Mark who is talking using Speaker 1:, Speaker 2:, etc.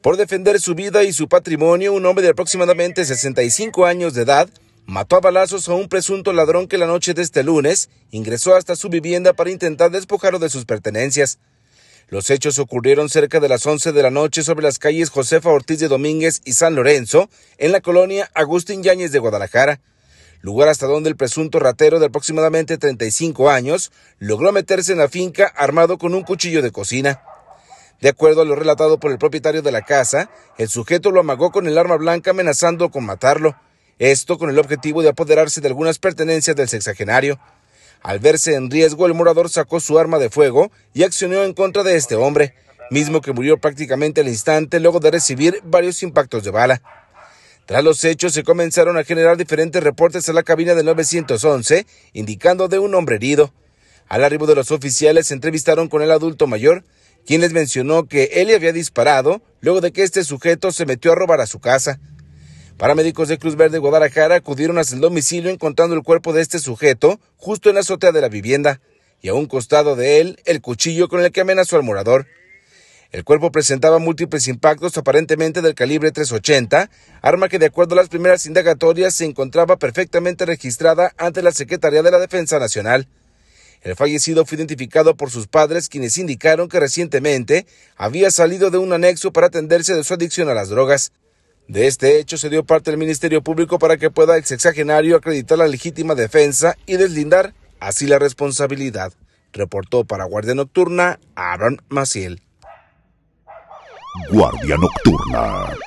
Speaker 1: Por defender su vida y su patrimonio, un hombre de aproximadamente 65 años de edad mató a balazos a un presunto ladrón que la noche de este lunes ingresó hasta su vivienda para intentar despojarlo de sus pertenencias. Los hechos ocurrieron cerca de las 11 de la noche sobre las calles Josefa Ortiz de Domínguez y San Lorenzo, en la colonia Agustín Yáñez de Guadalajara, lugar hasta donde el presunto ratero de aproximadamente 35 años logró meterse en la finca armado con un cuchillo de cocina. De acuerdo a lo relatado por el propietario de la casa, el sujeto lo amagó con el arma blanca amenazando con matarlo. Esto con el objetivo de apoderarse de algunas pertenencias del sexagenario. Al verse en riesgo, el morador sacó su arma de fuego y accionó en contra de este hombre, mismo que murió prácticamente al instante luego de recibir varios impactos de bala. Tras los hechos se comenzaron a generar diferentes reportes a la cabina de 911, indicando de un hombre herido. Al arribo de los oficiales se entrevistaron con el adulto mayor, quien les mencionó que él le había disparado luego de que este sujeto se metió a robar a su casa. Paramédicos de Cruz Verde Guadalajara acudieron hasta el domicilio encontrando el cuerpo de este sujeto justo en la azotea de la vivienda y a un costado de él el cuchillo con el que amenazó al morador. El cuerpo presentaba múltiples impactos aparentemente del calibre 380, arma que de acuerdo a las primeras indagatorias se encontraba perfectamente registrada ante la Secretaría de la Defensa Nacional. El fallecido fue identificado por sus padres, quienes indicaron que recientemente había salido de un anexo para atenderse de su adicción a las drogas. De este hecho se dio parte al Ministerio Público para que pueda el sexagenario acreditar la legítima defensa y deslindar así la responsabilidad, reportó para Guardia Nocturna Aaron Maciel. Guardia Nocturna.